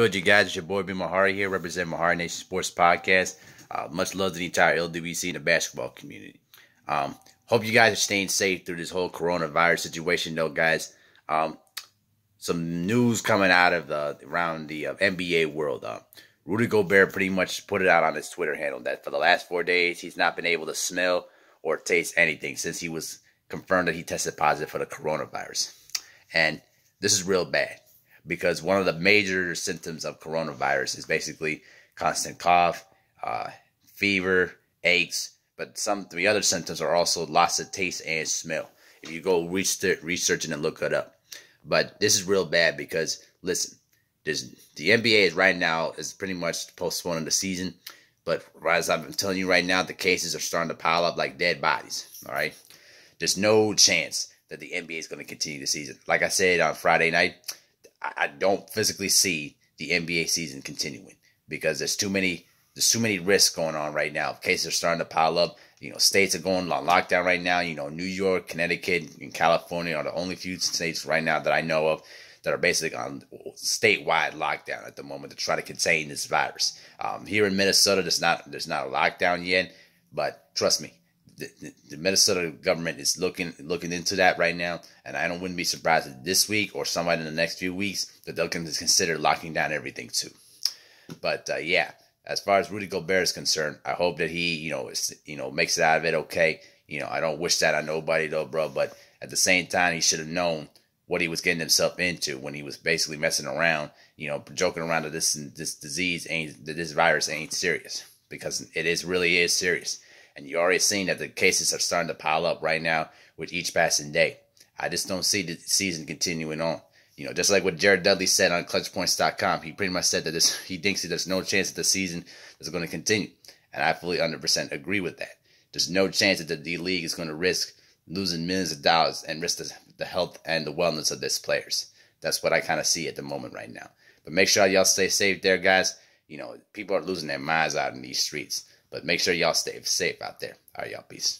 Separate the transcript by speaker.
Speaker 1: Good, you guys. It's your boy B. Mahari here, representing Mahari Nation Sports Podcast. Uh, much love to the entire LWC and the basketball community. Um, hope you guys are staying safe through this whole coronavirus situation, though, guys. Um, some news coming out of the around the uh, NBA world. Uh, Rudy Gobert pretty much put it out on his Twitter handle that for the last four days he's not been able to smell or taste anything since he was confirmed that he tested positive for the coronavirus, and this is real bad because one of the major symptoms of coronavirus is basically constant cough, uh, fever, aches, but some the other symptoms are also loss of taste and smell. If you go research, it and look it up, but this is real bad because listen, there's, the NBA is right now is pretty much postponing the season, but as I'm telling you right now, the cases are starting to pile up like dead bodies. All right, there's no chance that the NBA is going to continue the season. Like I said on Friday night, I don't physically see the NBA season continuing because there's too many there's too many risks going on right now. Cases are starting to pile up. You know, states are going on lockdown right now. You know, New York, Connecticut, and California are the only few states right now that I know of that are basically on statewide lockdown at the moment to try to contain this virus. Um, here in Minnesota, there's not there's not a lockdown yet, but trust me, the, Minnesota government is looking looking into that right now, and I don't wouldn't be surprised if this week or somewhat in the next few weeks that they'll consider locking down everything too. But uh, yeah, as far as Rudy Gobert is concerned, I hope that he you know is, you know makes it out of it okay. You know I don't wish that on nobody though, bro. But at the same time, he should have known what he was getting himself into when he was basically messing around, you know, joking around that this this disease ain't that this virus ain't serious because it is really is serious and you're already seeing that the cases are starting to pile up right now with each passing day. I just don't see the season continuing on. You know, just like what Jared Dudley said on ClutchPoints.com, he pretty much said that this, he thinks that there's no chance that the season is going to continue. And I fully 100% agree with that. There's no chance that the D League is going to risk losing millions of dollars and risk the, the health and the wellness of these players. That's what I kind of see at the moment right now. But make sure y'all stay safe there, guys. You know, people are losing their minds out in these streets. But make sure y'all stay safe out there. All right, y'all. Peace.